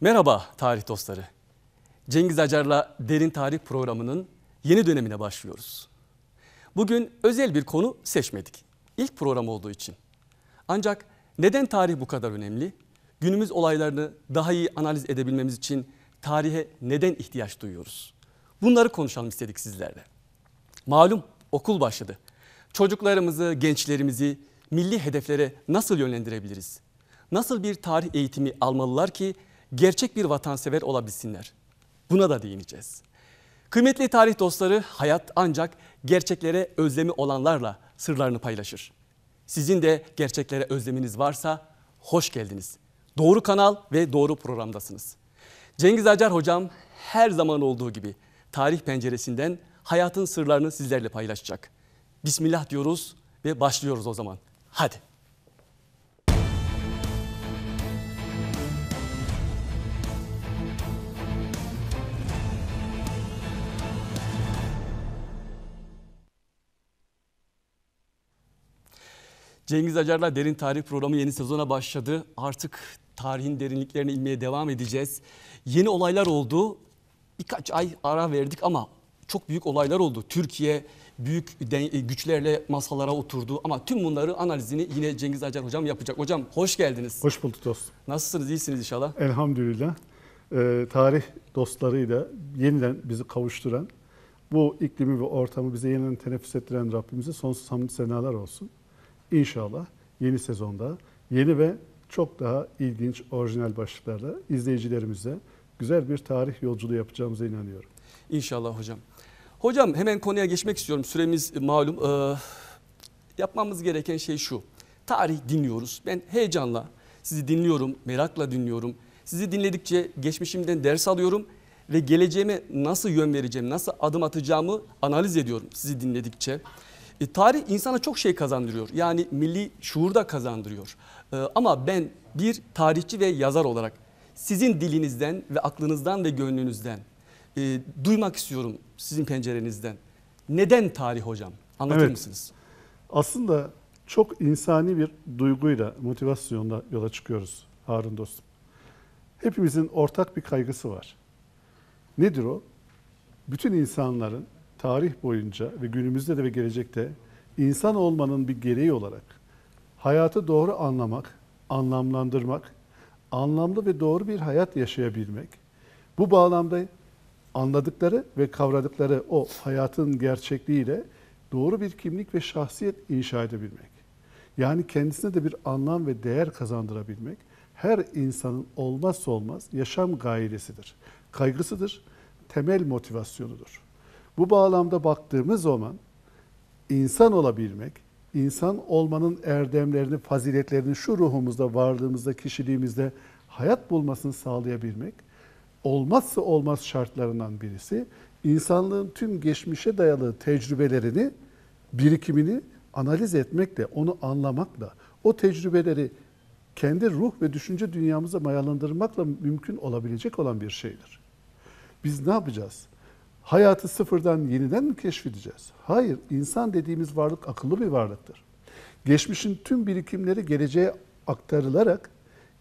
Merhaba tarih dostları. Cengiz Acar'la Derin Tarih programının yeni dönemine başlıyoruz. Bugün özel bir konu seçmedik. İlk program olduğu için. Ancak neden tarih bu kadar önemli? Günümüz olaylarını daha iyi analiz edebilmemiz için tarihe neden ihtiyaç duyuyoruz? Bunları konuşalım istedik sizlerle. Malum okul başladı. Çocuklarımızı, gençlerimizi milli hedeflere nasıl yönlendirebiliriz? Nasıl bir tarih eğitimi almalılar ki gerçek bir vatansever olabilsinler. Buna da değineceğiz. Kıymetli tarih dostları hayat ancak gerçeklere özlemi olanlarla sırlarını paylaşır. Sizin de gerçeklere özleminiz varsa hoş geldiniz. Doğru kanal ve doğru programdasınız. Cengiz Acar hocam her zaman olduğu gibi tarih penceresinden hayatın sırlarını sizlerle paylaşacak. Bismillah diyoruz ve başlıyoruz o zaman. Hadi. Cengiz Acar'la Derin Tarih programı yeni sezona başladı. Artık tarihin derinliklerine inmeye devam edeceğiz. Yeni olaylar oldu. Birkaç ay ara verdik ama çok büyük olaylar oldu. Türkiye büyük güçlerle masalara oturdu ama tüm bunları analizini yine Cengiz Acar hocam yapacak. Hocam hoş geldiniz. Hoş bulduk dostum. Nasılsınız? İyisiniz inşallah. Elhamdülillah. Ee, tarih dostlarıyla yeniden bizi kavuşturan, bu iklimi ve ortamı bize yeniden teneffüs ettiren Rabbimize sonsuz hamdü senalar olsun. İnşallah yeni sezonda yeni ve çok daha ilginç, orijinal başlıklarla izleyicilerimize güzel bir tarih yolculuğu yapacağımıza inanıyorum. İnşallah hocam. Hocam hemen konuya geçmek istiyorum. Süremiz e, malum. Ee, yapmamız gereken şey şu. Tarih dinliyoruz. Ben heyecanla sizi dinliyorum, merakla dinliyorum. Sizi dinledikçe geçmişimden ders alıyorum ve geleceğime nasıl yön vereceğim, nasıl adım atacağımı analiz ediyorum sizi dinledikçe. E, tarih insana çok şey kazandırıyor. Yani milli şuur da kazandırıyor. E, ama ben bir tarihçi ve yazar olarak sizin dilinizden ve aklınızdan ve gönlünüzden e, duymak istiyorum sizin pencerenizden. Neden tarih hocam? Anlatır evet. mısınız? Aslında çok insani bir duyguyla, motivasyonla yola çıkıyoruz Harun dostum. Hepimizin ortak bir kaygısı var. Nedir o? Bütün insanların tarih boyunca ve günümüzde de ve gelecekte insan olmanın bir gereği olarak hayatı doğru anlamak, anlamlandırmak, anlamlı ve doğru bir hayat yaşayabilmek, bu bağlamda anladıkları ve kavradıkları o hayatın gerçekliğiyle doğru bir kimlik ve şahsiyet inşa edebilmek. Yani kendisine de bir anlam ve değer kazandırabilmek her insanın olmazsa olmaz yaşam gayesidir. Kaygısıdır, temel motivasyonudur. Bu bağlamda baktığımız zaman insan olabilmek, insan olmanın erdemlerini, faziletlerini şu ruhumuzda, varlığımızda, kişiliğimizde hayat bulmasını sağlayabilmek olmazsa olmaz şartlarından birisi insanlığın tüm geçmişe dayalı tecrübelerini, birikimini analiz etmekle, onu anlamakla, o tecrübeleri kendi ruh ve düşünce dünyamıza mayalandırmakla mümkün olabilecek olan bir şeydir. Biz ne yapacağız? hayatı sıfırdan yeniden mi keşfedeceğiz? Hayır, insan dediğimiz varlık akıllı bir varlıktır. Geçmişin tüm birikimleri geleceğe aktarılarak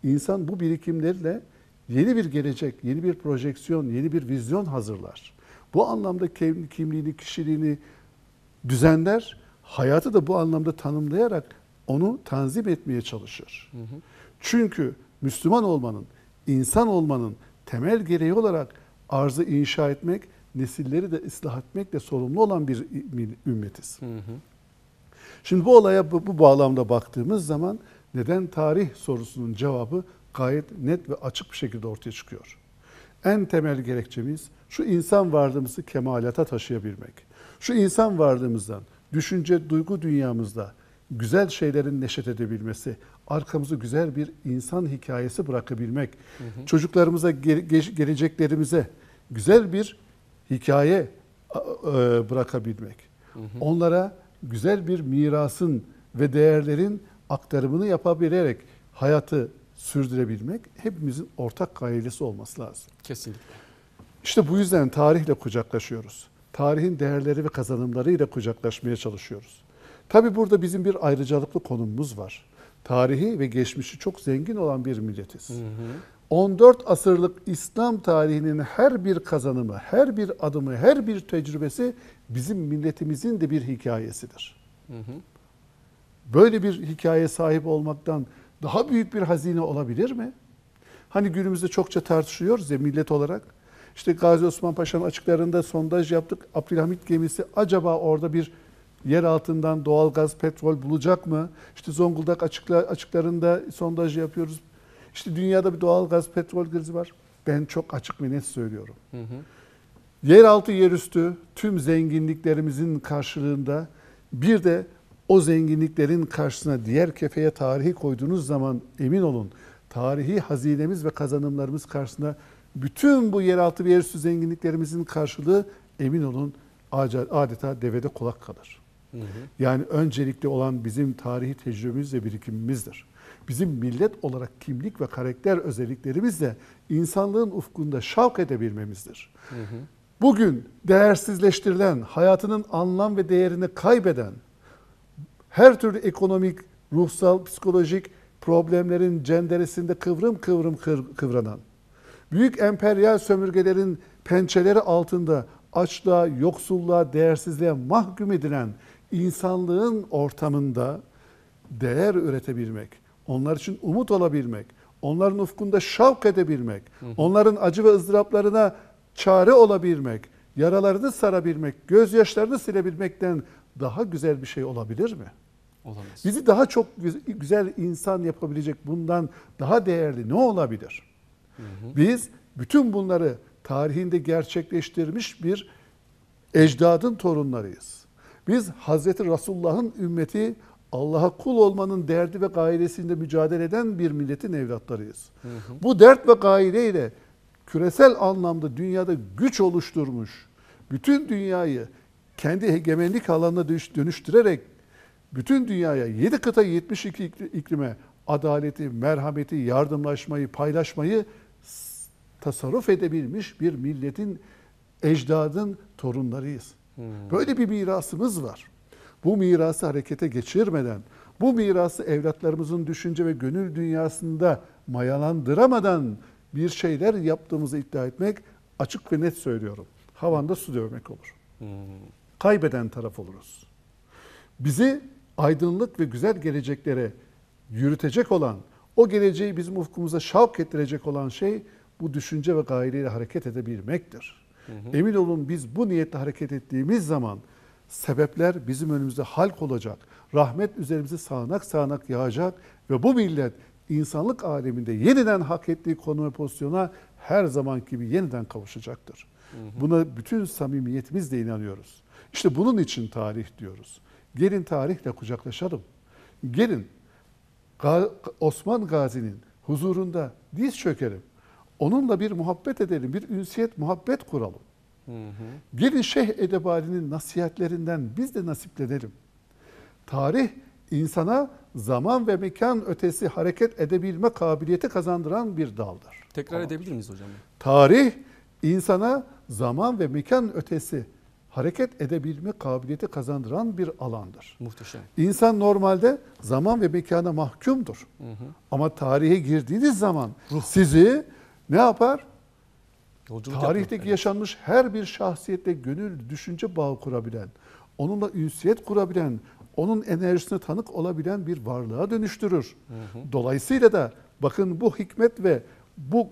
insan bu birikimlerle yeni bir gelecek, yeni bir projeksiyon, yeni bir vizyon hazırlar. Bu anlamda kimliğini, kişiliğini düzenler, hayatı da bu anlamda tanımlayarak onu tanzim etmeye çalışır. Hı hı. Çünkü Müslüman olmanın, insan olmanın temel gereği olarak arzı inşa etmek nesilleri de ıslah etmekle sorumlu olan bir ümmetiz. Hı hı. Şimdi bu olaya bu, bu bağlamda baktığımız zaman neden tarih sorusunun cevabı gayet net ve açık bir şekilde ortaya çıkıyor. En temel gerekçemiz şu insan varlığımızı kemalata taşıyabilmek. Şu insan varlığımızdan, düşünce, duygu dünyamızda güzel şeylerin neşet edebilmesi, arkamızı güzel bir insan hikayesi bırakabilmek, hı hı. çocuklarımıza, geleceklerimize güzel bir hikaye e, bırakabilmek. Onlara güzel bir mirasın ve değerlerin aktarımını yapabilerek hayatı sürdürebilmek hepimizin ortak gayelisi olması lazım. Kesinlikle. İşte bu yüzden tarihle kucaklaşıyoruz. Tarihin değerleri ve kazanımlarıyla kucaklaşmaya çalışıyoruz. Tabi burada bizim bir ayrıcalıklı konumumuz var. Tarihi ve geçmişi çok zengin olan bir milletiz. Hı hı. 14 asırlık İslam tarihinin her bir kazanımı, her bir adımı, her bir tecrübesi bizim milletimizin de bir hikayesidir. Hı hı. Böyle bir hikaye sahip olmaktan daha büyük bir hazine olabilir mi? Hani günümüzde çokça tartışıyoruz ya millet olarak. İşte Gazi Osman Paşa'nın açıklarında sondaj yaptık. Abdülhamit gemisi acaba orada bir yer altından doğal gaz, petrol bulacak mı? İşte Zonguldak açıkla, açıklarında sondaj yapıyoruz. İşte dünyada bir doğal gaz petrol krizi var. Ben çok açık ve net söylüyorum. Hı hı. Yeraltı yerüstü tüm zenginliklerimizin karşılığında bir de o zenginliklerin karşısına diğer kefeye tarihi koyduğunuz zaman emin olun tarihi hazinemiz ve kazanımlarımız karşısında bütün bu yeraltı ve yerüstü zenginliklerimizin karşılığı emin olun adeta devede kulak kalır. Hı hı. Yani öncelikli olan bizim tarihi tecrübemiz ve birikimimizdir bizim millet olarak kimlik ve karakter özelliklerimizle insanlığın ufkunda şavk edebilmemizdir. Hı hı. Bugün değersizleştirilen, hayatının anlam ve değerini kaybeden, her türlü ekonomik, ruhsal, psikolojik problemlerin cenderesinde kıvrım kıvrım kıvranan, büyük emperyal sömürgelerin pençeleri altında açlığa, yoksulluğa, değersizliğe mahkum edilen insanlığın ortamında değer üretebilmek, onlar için umut olabilmek, onların ufkunda şavk edebilmek, hı hı. onların acı ve ızdıraplarına çare olabilmek, yaralarını sarabilmek, gözyaşlarını silebilmekten daha güzel bir şey olabilir mi? Olamaz. Bizi daha çok güzel insan yapabilecek bundan daha değerli ne olabilir? Hı hı. Biz bütün bunları tarihinde gerçekleştirmiş bir ecdadın torunlarıyız. Biz Hazreti Resulullah'ın ümmeti Allah'a kul olmanın derdi ve gayresinde mücadele eden bir milletin evlatlarıyız. Hı hı. Bu dert ve gayreyle küresel anlamda dünyada güç oluşturmuş, bütün dünyayı kendi hegemenlik alanına dönüştürerek bütün dünyaya 7 kıta 72 iklime adaleti, merhameti, yardımlaşmayı, paylaşmayı tasarruf edebilmiş bir milletin, ecdadın torunlarıyız. Hmm. Böyle bir mirasımız var bu mirası harekete geçirmeden, bu mirası evlatlarımızın düşünce ve gönül dünyasında mayalandıramadan bir şeyler yaptığımızı iddia etmek açık ve net söylüyorum. Havanda su dövmek olur. Hmm. Kaybeden taraf oluruz. Bizi aydınlık ve güzel geleceklere yürütecek olan, o geleceği bizim ufkumuza şavk ettirecek olan şey bu düşünce ve gayriyle hareket edebilmektir. Hı hı. Emin olun biz bu niyetle hareket ettiğimiz zaman sebepler bizim önümüzde halk olacak. Rahmet üzerimize sağanak sağanak yağacak ve bu millet insanlık aleminde yeniden hak ettiği konum ve pozisyona her zaman gibi yeniden kavuşacaktır. Buna bütün samimiyetimizle inanıyoruz. İşte bunun için tarih diyoruz. Gelin tarihle kucaklaşalım. Gelin Osman Gazi'nin huzurunda diz çökelim. Onunla bir muhabbet edelim, bir ünsiyet muhabbet kuralım. Hı hı. Gelin Şeyh Edebali'nin nasihatlerinden biz de nasiplenelim. Tarih insana zaman ve mekan ötesi hareket edebilme kabiliyeti kazandıran bir daldır. Tekrar Tamamdır. edebilir miyiz hocam? Tarih insana zaman ve mekan ötesi hareket edebilme kabiliyeti kazandıran bir alandır. Muhteşem. İnsan normalde zaman ve mekana mahkumdur. Hı hı. Ama tarihe girdiğiniz zaman Ruh. sizi ne yapar? Yolculuk tarihteki yapmak, yaşanmış evet. her bir şahsiyette gönül, düşünce bağı kurabilen, onunla ünsiyet kurabilen, onun enerjisine tanık olabilen bir varlığa dönüştürür. Hı hı. Dolayısıyla da bakın bu hikmet ve bu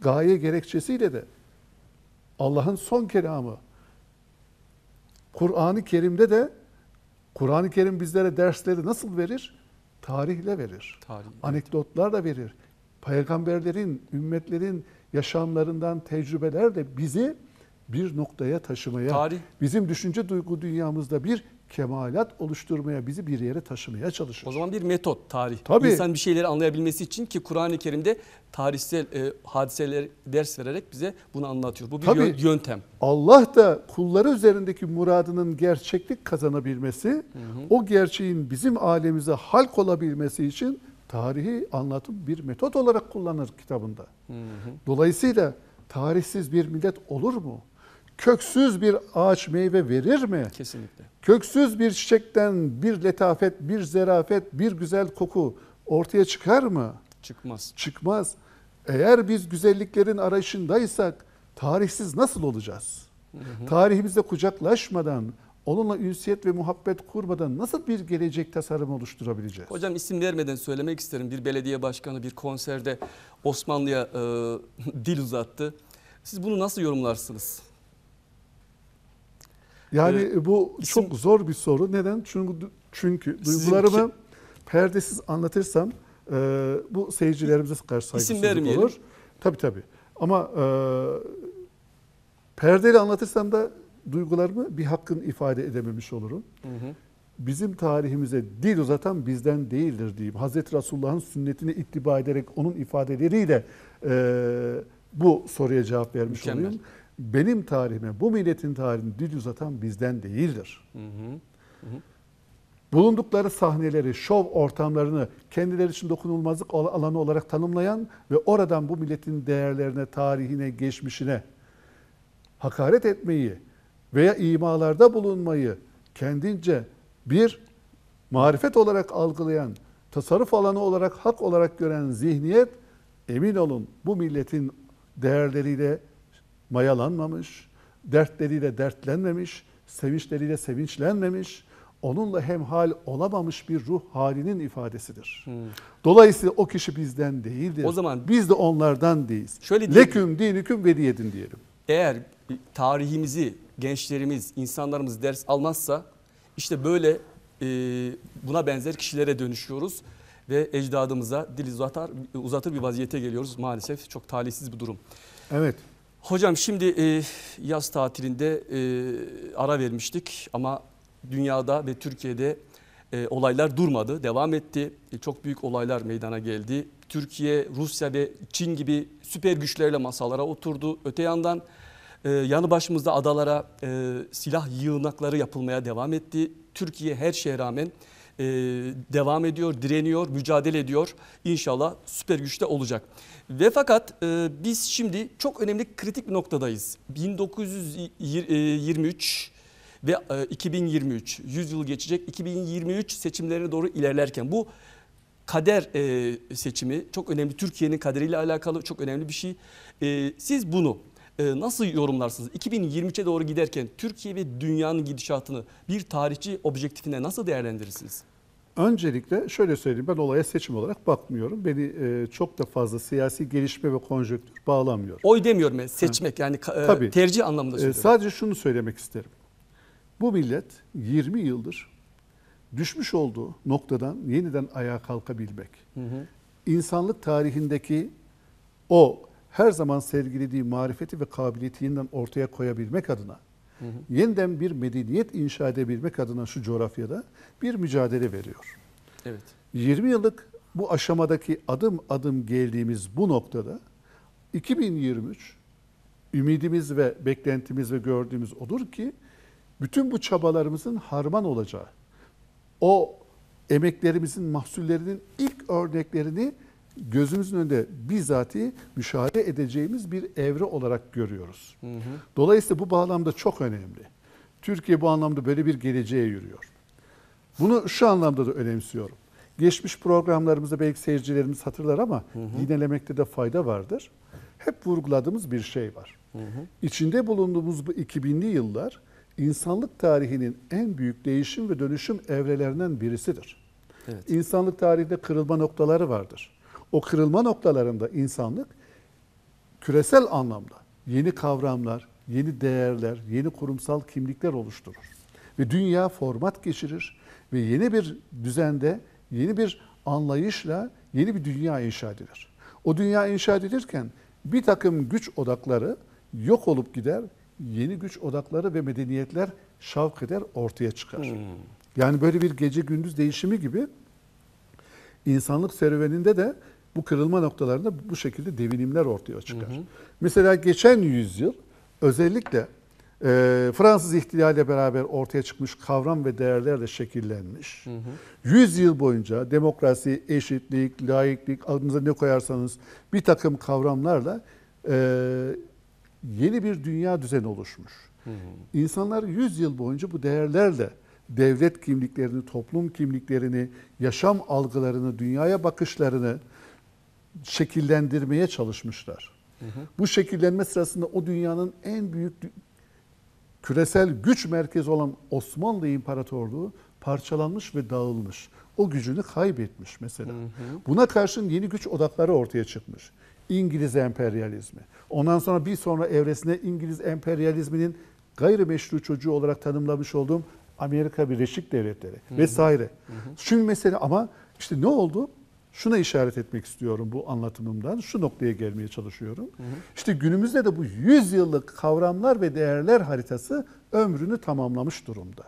gaye gerekçesiyle de Allah'ın son kelamı Kur'an-ı Kerim'de de Kur'an-ı Kerim bizlere dersleri nasıl verir? Tarihle verir. Tarih, Anekdotlarla verir. Peygamberlerin, ümmetlerin yaşamlarından tecrübeler de bizi bir noktaya taşımaya, Tarih. bizim düşünce duygu dünyamızda bir kemalat oluşturmaya, bizi bir yere taşımaya çalışıyor. O zaman bir metot tarih. Tabii. İnsan bir şeyleri anlayabilmesi için ki Kur'an-ı Kerim'de tarihsel e, hadiseler ders vererek bize bunu anlatıyor. Bu bir Tabii. yöntem. Allah da kulları üzerindeki muradının gerçeklik kazanabilmesi, hı hı. o gerçeğin bizim alemimize halk olabilmesi için tarihi anlatım bir metot olarak kullanır kitabında. Hı hı. Dolayısıyla tarihsiz bir millet olur mu? Köksüz bir ağaç meyve verir mi? Kesinlikle. Köksüz bir çiçekten bir letafet, bir zerafet, bir güzel koku ortaya çıkar mı? Çıkmaz. Çıkmaz. Eğer biz güzelliklerin arayışındaysak tarihsiz nasıl olacağız? Hı hı. Tarihimizde kucaklaşmadan, onunla ünsiyet ve muhabbet kurmadan nasıl bir gelecek tasarım oluşturabileceğiz? Hocam isim vermeden söylemek isterim. Bir belediye başkanı bir konserde Osmanlı'ya e, dil uzattı. Siz bunu nasıl yorumlarsınız? Yani ee, bu isim... çok zor bir soru. Neden? Çünkü çünkü duygularımı Sizinki... perdesiz anlatırsam e, bu seyircilerimize karşı saygısızlık olur. Tabii tabii. Ama e, perdeli anlatırsam da duygularımı bir hakkın ifade edememiş olurum. Hı hı. Bizim tarihimize dil uzatan bizden değildir diyeyim. Hazreti Resulullah'ın sünnetine ittiba ederek onun ifadeleriyle e, bu soruya cevap vermiş Mükemmel. olayım. Benim tarihime, bu milletin tarihini dil uzatan bizden değildir. Hı hı. Hı Bulundukları sahneleri, şov ortamlarını kendileri için dokunulmazlık alanı olarak tanımlayan ve oradan bu milletin değerlerine, tarihine, geçmişine hakaret etmeyi, veya imalarda bulunmayı kendince bir marifet olarak algılayan, tasarruf alanı olarak hak olarak gören zihniyet emin olun bu milletin değerleriyle mayalanmamış, dertleriyle dertlenmemiş, sevinçleriyle sevinçlenmemiş, onunla hemhal olamamış bir ruh halinin ifadesidir. Hmm. Dolayısıyla o kişi bizden değildir. O zaman biz de onlardan değiliz. Şöyle Leküm dinüküm veliyedin diyelim. Eğer tarihimizi gençlerimiz, insanlarımız ders almazsa işte böyle e, buna benzer kişilere dönüşüyoruz ve ecdadımıza dil uzatar, uzatır bir vaziyete geliyoruz maalesef. Çok talihsiz bir durum. Evet. Hocam şimdi e, yaz tatilinde e, ara vermiştik ama dünyada ve Türkiye'de e, olaylar durmadı, devam etti. E, çok büyük olaylar meydana geldi. Türkiye, Rusya ve Çin gibi süper güçlerle masalara oturdu. Öte yandan ee, yanı başımızda adalara e, silah yığınakları yapılmaya devam etti. Türkiye her şeye rağmen e, devam ediyor, direniyor, mücadele ediyor. İnşallah süper güçte olacak. Ve fakat e, biz şimdi çok önemli kritik bir noktadayız. 1923 e, ve 2023, e, 100 yıl geçecek 2023 seçimlerine doğru ilerlerken bu kader e, seçimi çok önemli. Türkiye'nin kaderiyle alakalı çok önemli bir şey. E, siz bunu ee, nasıl yorumlarsınız? 2023'e doğru giderken Türkiye ve dünyanın gidişatını bir tarihçi objektifine nasıl değerlendirirsiniz? Öncelikle şöyle söyleyeyim ben olaya seçim olarak bakmıyorum. Beni e, çok da fazla siyasi gelişme ve konjöktür bağlamıyor. Oy demiyorum ben seçmek ha. yani e, Tabii. tercih anlamında e, söylüyorum. sadece şunu söylemek isterim. Bu millet 20 yıldır düşmüş olduğu noktadan yeniden ayağa kalkabilmek. Hı hı. İnsanlık tarihindeki o her zaman sergilediği marifeti ve kabiliyeti yeniden ortaya koyabilmek adına, hı hı. yeniden bir medeniyet inşa edebilmek adına şu coğrafyada bir mücadele veriyor. Evet. 20 yıllık bu aşamadaki adım adım geldiğimiz bu noktada 2023 ümidimiz ve beklentimiz ve gördüğümüz odur ki bütün bu çabalarımızın harman olacağı, o emeklerimizin mahsullerinin ilk örneklerini gözümüzün önünde bizatihi müşahede edeceğimiz bir evre olarak görüyoruz. Hı hı. Dolayısıyla bu bağlamda çok önemli. Türkiye bu anlamda böyle bir geleceğe yürüyor. Bunu şu anlamda da önemsiyorum. Geçmiş programlarımızda belki seyircilerimiz hatırlar ama hı hı. yinelemekte de fayda vardır. Hep vurguladığımız bir şey var. Hı hı. İçinde bulunduğumuz bu 2000'li yıllar insanlık tarihinin en büyük değişim ve dönüşüm evrelerinden birisidir. Evet. İnsanlık tarihinde kırılma noktaları vardır. O kırılma noktalarında insanlık küresel anlamda yeni kavramlar, yeni değerler, yeni kurumsal kimlikler oluşturur. Ve dünya format geçirir ve yeni bir düzende, yeni bir anlayışla yeni bir dünya inşa edilir. O dünya inşa edilirken bir takım güç odakları yok olup gider, yeni güç odakları ve medeniyetler şavk eder, ortaya çıkar. Hmm. Yani böyle bir gece gündüz değişimi gibi insanlık serüveninde de bu kırılma noktalarında bu şekilde devinimler ortaya çıkar. Hı hı. Mesela geçen yüzyıl özellikle e, Fransız ihtilaliyle beraber ortaya çıkmış kavram ve değerlerle şekillenmiş. Hı hı. 100 yıl boyunca demokrasi, eşitlik, laiklik adınıza ne koyarsanız bir takım kavramlarla e, yeni bir dünya düzeni oluşmuş. Hı hı. İnsanlar 100 yıl boyunca bu değerlerle devlet kimliklerini, toplum kimliklerini, yaşam algılarını, dünyaya bakışlarını, şekillendirmeye çalışmışlar. Hı hı. Bu şekillenme sırasında o dünyanın en büyük küresel güç merkezi olan Osmanlı İmparatorluğu parçalanmış ve dağılmış. O gücünü kaybetmiş mesela. Hı hı. Buna karşın yeni güç odakları ortaya çıkmış. İngiliz emperyalizmi. Ondan sonra bir sonra evresine İngiliz emperyalizminin gayrimeşru çocuğu olarak tanımlamış olduğum Amerika Birleşik Devletleri hı hı. vesaire. Hı hı. Şimdi mesela ama işte ne oldu? şuna işaret etmek istiyorum bu anlatımımdan. Şu noktaya gelmeye çalışıyorum. Hı hı. İşte günümüzde de bu 100 yıllık kavramlar ve değerler haritası ömrünü tamamlamış durumda.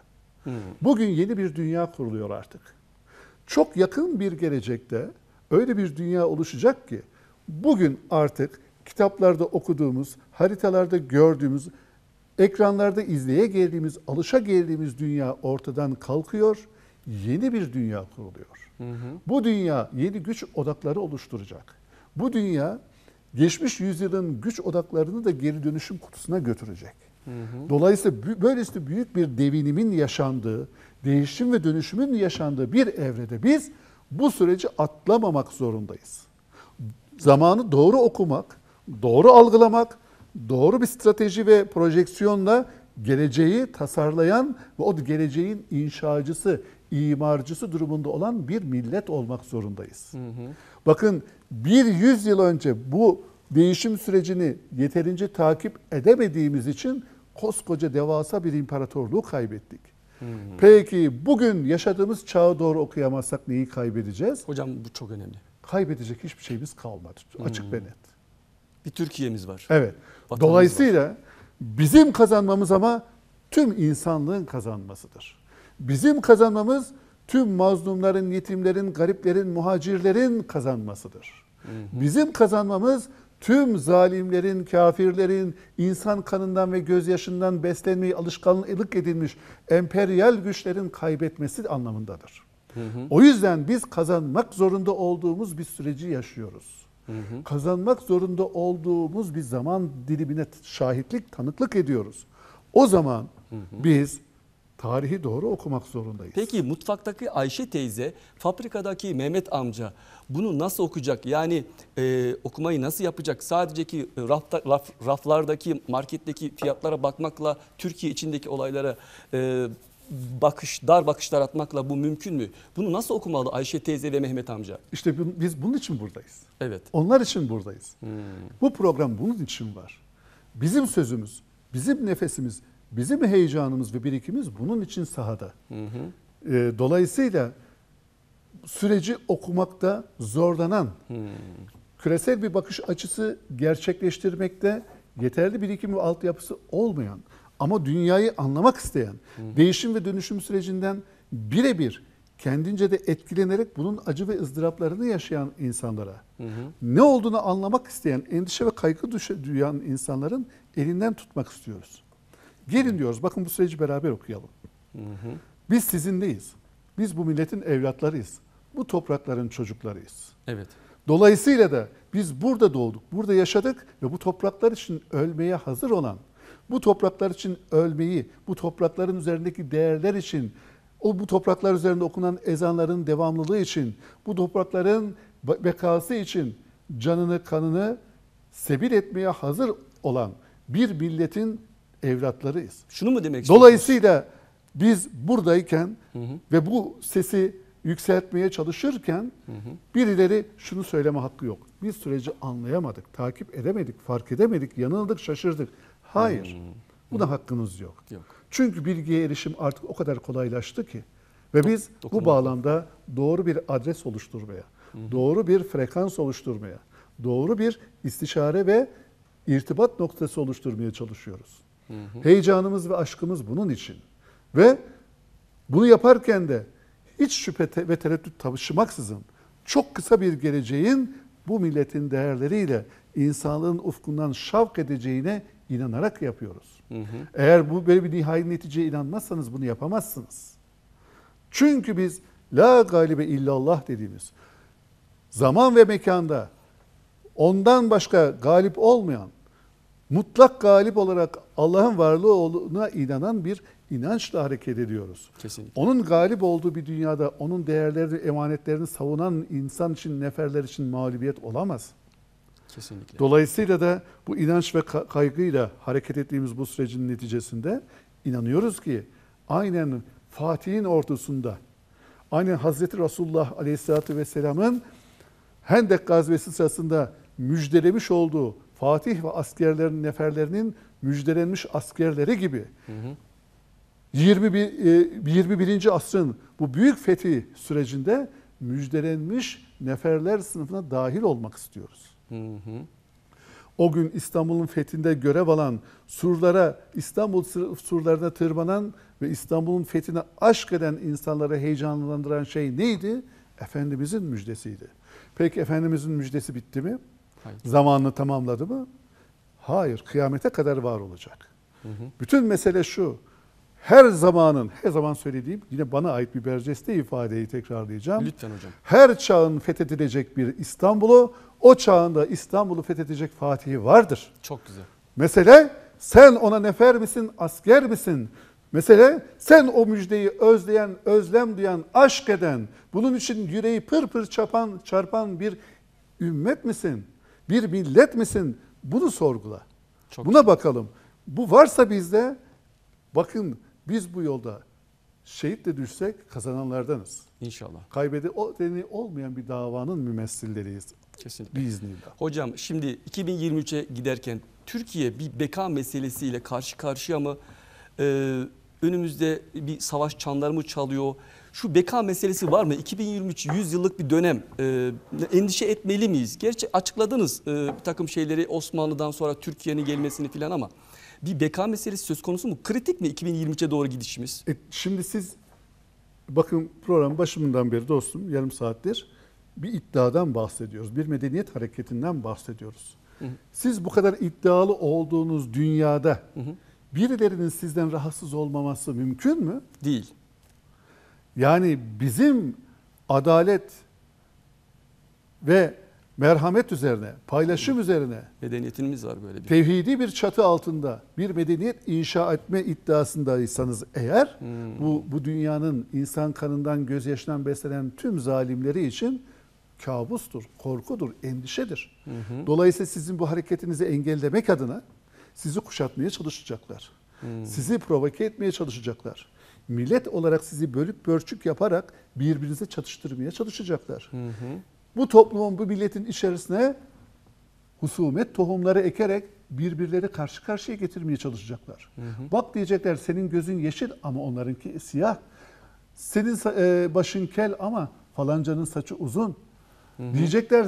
Hı. Bugün yeni bir dünya kuruluyor artık. Çok yakın bir gelecekte öyle bir dünya oluşacak ki bugün artık kitaplarda okuduğumuz, haritalarda gördüğümüz, ekranlarda izleye geldiğimiz, alışa geldiğimiz dünya ortadan kalkıyor yeni bir dünya kuruluyor. Hı hı. Bu dünya yeni güç odakları oluşturacak. Bu dünya geçmiş yüzyılın güç odaklarını da geri dönüşüm kutusuna götürecek. Hı hı. Dolayısıyla böylesine büyük bir devinimin yaşandığı, değişim ve dönüşümün yaşandığı bir evrede biz bu süreci atlamamak zorundayız. Zamanı doğru okumak, doğru algılamak, doğru bir strateji ve projeksiyonla geleceği tasarlayan ve o geleceğin inşacısı, imarcısı durumunda olan bir millet olmak zorundayız. Hı hı. Bakın bir yüzyıl önce bu değişim sürecini yeterince takip edemediğimiz için koskoca devasa bir imparatorluğu kaybettik. Hı hı. Peki bugün yaşadığımız çağı doğru okuyamazsak neyi kaybedeceğiz? Hocam bu çok önemli. Kaybedecek hiçbir şeyimiz kalmadı. Hı. Açık ve net. Bir Türkiye'miz var. Evet. Vatanımız Dolayısıyla var. bizim kazanmamız ama tüm insanlığın kazanmasıdır. Bizim kazanmamız tüm mazlumların, yetimlerin, gariplerin, muhacirlerin kazanmasıdır. Bizim kazanmamız tüm zalimlerin, kafirlerin, insan kanından ve gözyaşından beslenmeyi alışkanlık edilmiş emperyal güçlerin kaybetmesi anlamındadır. Hı hı. O yüzden biz kazanmak zorunda olduğumuz bir süreci yaşıyoruz. Hı hı. Kazanmak zorunda olduğumuz bir zaman dilimine şahitlik, tanıklık ediyoruz. O zaman hı hı. biz tarihi doğru okumak zorundayız. Peki mutfaktaki Ayşe teyze, fabrikadaki Mehmet amca bunu nasıl okuyacak? Yani e, okumayı nasıl yapacak? Sadece ki e, rafta, raf, raflardaki, marketteki fiyatlara bakmakla Türkiye içindeki olaylara e, bakış, dar bakışlar atmakla bu mümkün mü? Bunu nasıl okumalı Ayşe teyze ve Mehmet amca? İşte biz bunun için buradayız. Evet. Onlar için buradayız. Hmm. Bu program bunun için var. Bizim sözümüz, bizim nefesimiz, Bizim heyecanımız ve birikimiz bunun için sahada. Hı hı. E, ee, dolayısıyla süreci okumakta zorlanan, hı. küresel bir bakış açısı gerçekleştirmekte yeterli birikim ve altyapısı olmayan ama dünyayı anlamak isteyen, hı. değişim ve dönüşüm sürecinden birebir kendince de etkilenerek bunun acı ve ızdıraplarını yaşayan insanlara, hı hı. ne olduğunu anlamak isteyen, endişe ve kaygı duyan insanların elinden tutmak istiyoruz. Gelin diyoruz bakın bu süreci beraber okuyalım. Hı hı. Biz sizinleyiz. Biz bu milletin evlatlarıyız. Bu toprakların çocuklarıyız. Evet. Dolayısıyla da biz burada doğduk, burada yaşadık ve bu topraklar için ölmeye hazır olan, bu topraklar için ölmeyi, bu toprakların üzerindeki değerler için, o bu topraklar üzerinde okunan ezanların devamlılığı için, bu toprakların bekası için canını, kanını sebil etmeye hazır olan bir milletin evlatlarıyız. Şunu mu demek Dolayısıyla biz buradayken hı hı. ve bu sesi yükseltmeye çalışırken hı hı. birileri şunu söyleme hakkı yok. Biz süreci anlayamadık, takip edemedik, fark edemedik, yanıldık, şaşırdık. Hayır. Hı hı. Buna hakkınız yok. yok. Çünkü bilgiye erişim artık o kadar kolaylaştı ki ve biz Dokunma. bu bağlamda doğru bir adres oluşturmaya, hı hı. doğru bir frekans oluşturmaya, doğru bir istişare ve irtibat noktası oluşturmaya çalışıyoruz. Hı hı. Heyecanımız ve aşkımız bunun için. Ve bunu yaparken de hiç şüphe ve tereddüt taşımaksızın çok kısa bir geleceğin bu milletin değerleriyle insanlığın ufkundan şavk edeceğine inanarak yapıyoruz. Hı hı. Eğer bu böyle bir nihai neticeye inanmazsanız bunu yapamazsınız. Çünkü biz la galibe illallah dediğimiz zaman ve mekanda ondan başka galip olmayan mutlak galip olarak Allah'ın varlığına inanan bir inançla hareket ediyoruz. Kesinlikle. Onun galip olduğu bir dünyada onun değerlerini, emanetlerini savunan insan için, neferler için mağlubiyet olamaz. Kesinlikle. Dolayısıyla da bu inanç ve kaygıyla hareket ettiğimiz bu sürecin neticesinde inanıyoruz ki aynen Fatih'in ordusunda, aynen Hazreti Resulullah Aleyhisselatü Vesselam'ın Hendek gazvesi sırasında müjdelemiş olduğu Fatih ve askerlerin neferlerinin müjdelenmiş askerleri gibi hı hı. 21. 21. E, asrın bu büyük fethi sürecinde müjdelenmiş neferler sınıfına dahil olmak istiyoruz. Hı hı. O gün İstanbul'un fethinde görev alan, surlara, İstanbul surlarına tırmanan ve İstanbul'un fethine aşk eden insanları heyecanlandıran şey neydi? Efendimizin müjdesiydi. Peki Efendimizin müjdesi bitti mi? Hayır. Zamanını tamamladı mı? Hayır. Kıyamete kadar var olacak. Hı hı. Bütün mesele şu. Her zamanın, her zaman söylediğim yine bana ait bir berceste ifadeyi tekrarlayacağım. Lütfen hocam. Her çağın fethedilecek bir İstanbul'u, o çağında İstanbul'u fethedecek Fatih'i vardır. Çok güzel. Mesele sen ona nefer misin, asker misin? Mesele sen o müjdeyi özleyen, özlem duyan, aşk eden, bunun için yüreği pır pır çapan, çarpan bir ümmet misin? bir millet misin? Bunu sorgula. Çok Buna bakalım. Bu varsa bizde bakın biz bu yolda şehit de düşsek kazananlardanız. İnşallah. Kaybede o deni olmayan bir davanın mümessilleriyiz. Kesinlikle. Biiznillah. Hocam şimdi 2023'e giderken Türkiye bir beka meselesiyle karşı karşıya mı? Ee, önümüzde bir savaş çanları mı çalıyor? şu beka meselesi var mı? 2023 100 yıllık bir dönem e, endişe etmeli miyiz? Gerçi açıkladınız e, bir takım şeyleri Osmanlı'dan sonra Türkiye'nin gelmesini filan ama bir beka meselesi söz konusu mu? Kritik mi 2023'e doğru gidişimiz? E, şimdi siz bakın program başımından beri dostum yarım saattir bir iddiadan bahsediyoruz. Bir medeniyet hareketinden bahsediyoruz. Siz bu kadar iddialı olduğunuz dünyada birilerinin sizden rahatsız olmaması mümkün mü? Değil. Yani bizim adalet ve merhamet üzerine, paylaşım üzerine medeniyetimiz var böyle bir. Tevhidi bir çatı altında bir medeniyet inşa etme iddiasındaysanız eğer hmm. bu bu dünyanın insan kanından gözyaşından beslenen tüm zalimleri için kabustur, korkudur, endişedir. Hı hı. Dolayısıyla sizin bu hareketinizi engellemek adına sizi kuşatmaya çalışacaklar. Hmm. Sizi provoke etmeye çalışacaklar millet olarak sizi bölük börçük yaparak birbirinize çatıştırmaya çalışacaklar. Hı hı. Bu toplumun, bu milletin içerisine husumet tohumları ekerek birbirleri karşı karşıya getirmeye çalışacaklar. Hı hı. Bak diyecekler senin gözün yeşil ama onlarınki siyah. Senin e, başın kel ama falancanın saçı uzun. Hı hı. Diyecekler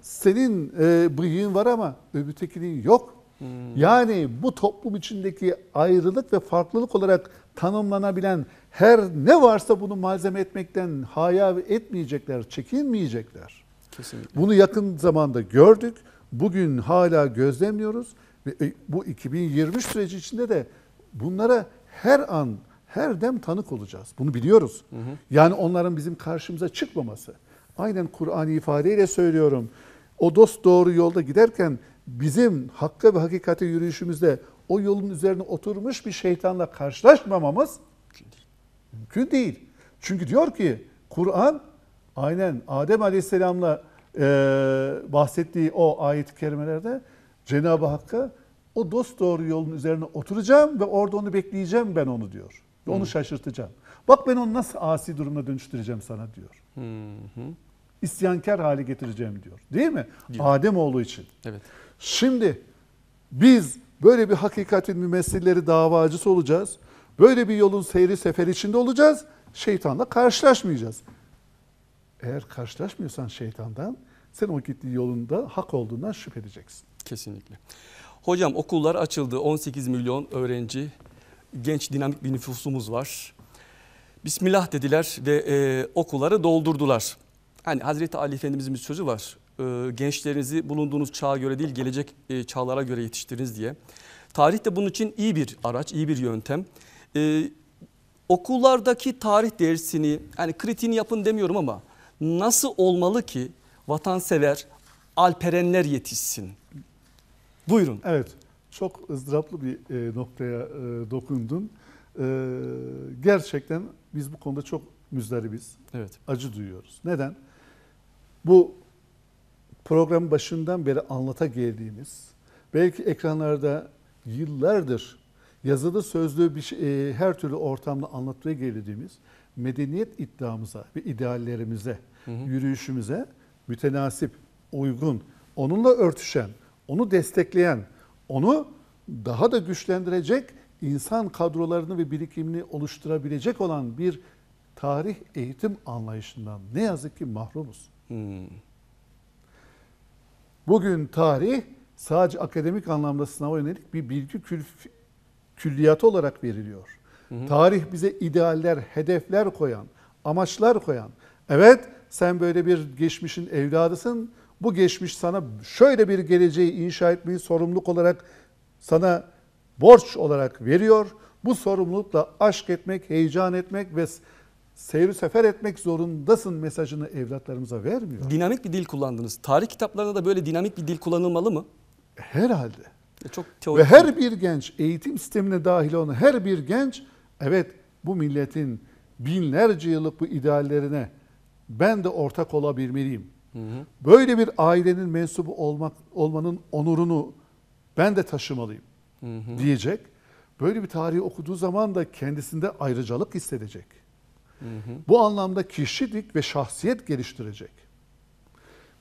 senin e, bıyığın var ama öbürtekinin yok. Hı. Yani bu toplum içindeki ayrılık ve farklılık olarak tanımlanabilen her ne varsa bunu malzeme etmekten haya etmeyecekler, çekinmeyecekler. Kesinlikle. Bunu yakın zamanda gördük. Bugün hala gözlemliyoruz. Ve e, bu 2020 süreci içinde de bunlara her an, her dem tanık olacağız. Bunu biliyoruz. Hı hı. Yani onların bizim karşımıza çıkmaması. Aynen Kur'an ifadeyle söylüyorum. O dost doğru yolda giderken bizim hakka ve hakikate yürüyüşümüzde o yolun üzerine oturmuş bir şeytanla karşılaşmamamız mümkün değil. Çünkü diyor ki Kur'an aynen Adem Aleyhisselam'la e, bahsettiği o ayet-i kerimelerde Cenab-ı Hakk'a o dost doğru yolun üzerine oturacağım ve orada onu bekleyeceğim ben onu diyor. Ve onu hmm. şaşırtacağım. Bak ben onu nasıl asi durumuna dönüştüreceğim sana diyor. Hmm. İsyankar hale getireceğim diyor. Değil mi? Adem oğlu için. Evet. Şimdi biz Böyle bir hakikatin mümessilleri davacısı olacağız. Böyle bir yolun seyri sefer içinde olacağız. Şeytanla karşılaşmayacağız. Eğer karşılaşmıyorsan şeytandan sen o gittiği yolunda hak olduğundan şüphe edeceksin. Kesinlikle. Hocam okullar açıldı. 18 milyon öğrenci, genç dinamik bir nüfusumuz var. Bismillah dediler ve e, okulları doldurdular. Hani Hazreti Ali Efendimizin bir sözü var. Ee, gençlerinizi bulunduğunuz çağa göre değil gelecek e, çağlara göre yetiştiriniz diye. Tarih de bunun için iyi bir araç, iyi bir yöntem. Ee, okullardaki tarih dersini yani kritiğini yapın demiyorum ama nasıl olmalı ki vatansever alperenler yetişsin? Buyurun. Evet çok ızdıraplı bir e, noktaya e, dokundun. E, gerçekten biz bu konuda çok müzdaribiz. Evet. Acı duyuyoruz. Neden? Bu program başından beri anlata geldiğimiz, belki ekranlarda yıllardır yazılı sözlü bir şey, e, her türlü ortamda anlatmaya geldiğimiz medeniyet iddiamıza ve ideallerimize, hı hı. yürüyüşümüze mütenasip, uygun, onunla örtüşen, onu destekleyen, onu daha da güçlendirecek insan kadrolarını ve birikimini oluşturabilecek olan bir tarih eğitim anlayışından ne yazık ki mahrumuz. Hmm. Bugün tarih sadece akademik anlamda sınava yönelik bir bilgi külf- külliyatı olarak veriliyor. Hı hı. Tarih bize idealler, hedefler koyan, amaçlar koyan. Evet sen böyle bir geçmişin evladısın. Bu geçmiş sana şöyle bir geleceği inşa etmeyi sorumluluk olarak sana borç olarak veriyor. Bu sorumlulukla aşk etmek, heyecan etmek ve seyri sefer etmek zorundasın mesajını evlatlarımıza vermiyor. Dinamik bir dil kullandınız. Tarih kitaplarında da böyle dinamik bir dil kullanılmalı mı? Herhalde. E çok teorik. Ve her bir genç eğitim sistemine dahil olan her bir genç evet bu milletin binlerce yıllık bu ideallerine ben de ortak olabilmeliyim. Hı hı. Böyle bir ailenin mensubu olmak olmanın onurunu ben de taşımalıyım hı hı. diyecek. Böyle bir tarihi okuduğu zaman da kendisinde ayrıcalık hissedecek. Bu anlamda kişilik ve şahsiyet geliştirecek.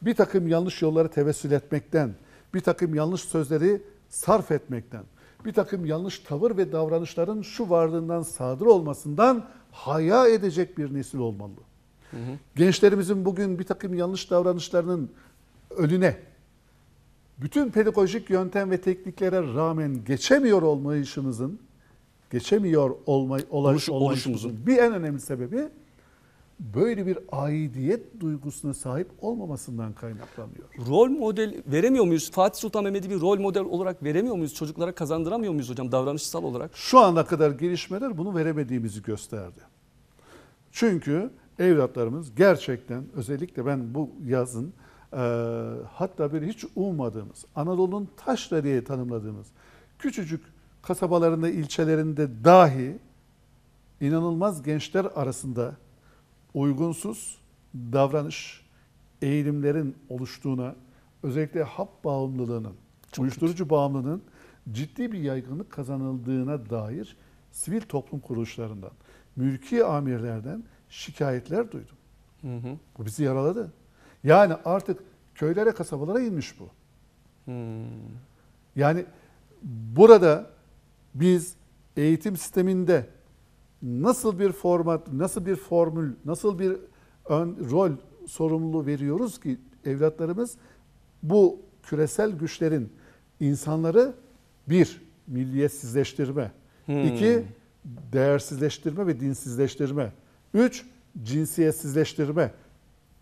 Bir takım yanlış yolları tevessül etmekten, bir takım yanlış sözleri sarf etmekten, bir takım yanlış tavır ve davranışların şu varlığından sadır olmasından haya edecek bir nesil olmalı. Hı hı. Gençlerimizin bugün bir takım yanlış davranışlarının önüne bütün pedagojik yöntem ve tekniklere rağmen geçemiyor olmayışımızın geçemiyor olma, olay oluşumuzun bir en önemli sebebi böyle bir aidiyet duygusuna sahip olmamasından kaynaklanıyor. Rol model veremiyor muyuz? Fatih Sultan Mehmet'i bir rol model olarak veremiyor muyuz? Çocuklara kazandıramıyor muyuz hocam davranışsal olarak? Şu ana kadar gelişmeler bunu veremediğimizi gösterdi. Çünkü evlatlarımız gerçekten özellikle ben bu yazın e, hatta bir hiç ummadığımız, Anadolu'nun taşla diye tanımladığımız küçücük kasabalarında, ilçelerinde dahi inanılmaz gençler arasında uygunsuz davranış eğilimlerin oluştuğuna, özellikle hap bağımlılığının, Çok uyuşturucu kötü. bağımlılığının ciddi bir yaygınlık kazanıldığına dair sivil toplum kuruluşlarından, mülki amirlerden şikayetler duydum. Hı hı. Bu bizi yaraladı. Yani artık köylere, kasabalara inmiş bu. Hı. Yani burada biz eğitim sisteminde nasıl bir format, nasıl bir formül, nasıl bir ön, rol sorumluluğu veriyoruz ki evlatlarımız bu küresel güçlerin insanları bir, milliyetsizleştirme, hmm. iki, değersizleştirme ve dinsizleştirme, üç, cinsiyetsizleştirme